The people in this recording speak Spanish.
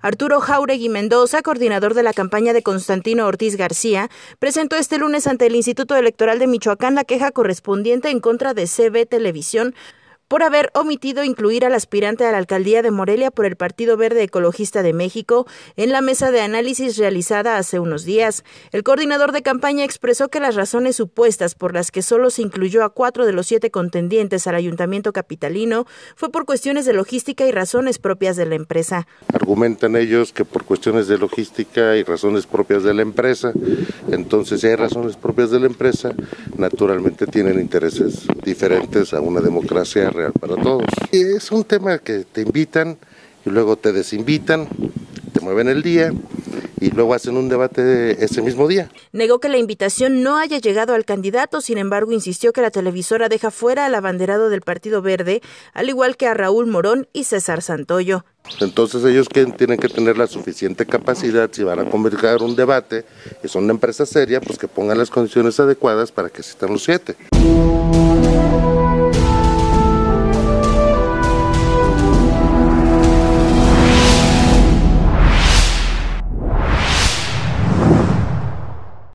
Arturo Jauregui Mendoza, coordinador de la campaña de Constantino Ortiz García, presentó este lunes ante el Instituto Electoral de Michoacán la queja correspondiente en contra de CB Televisión por haber omitido incluir al aspirante a la alcaldía de Morelia por el Partido Verde Ecologista de México en la mesa de análisis realizada hace unos días. El coordinador de campaña expresó que las razones supuestas por las que solo se incluyó a cuatro de los siete contendientes al ayuntamiento capitalino fue por cuestiones de logística y razones propias de la empresa. Argumentan ellos que por cuestiones de logística y razones propias de la empresa, entonces si hay razones propias de la empresa, naturalmente tienen intereses diferentes a una democracia real para todos. es un tema que te invitan y luego te desinvitan, te mueven el día y luego hacen un debate ese mismo día. Negó que la invitación no haya llegado al candidato, sin embargo insistió que la televisora deja fuera al abanderado del Partido Verde, al igual que a Raúl Morón y César Santoyo. Entonces ellos tienen que tener la suficiente capacidad, si van a convocar un debate, y son una empresa seria, pues que pongan las condiciones adecuadas para que existan los siete.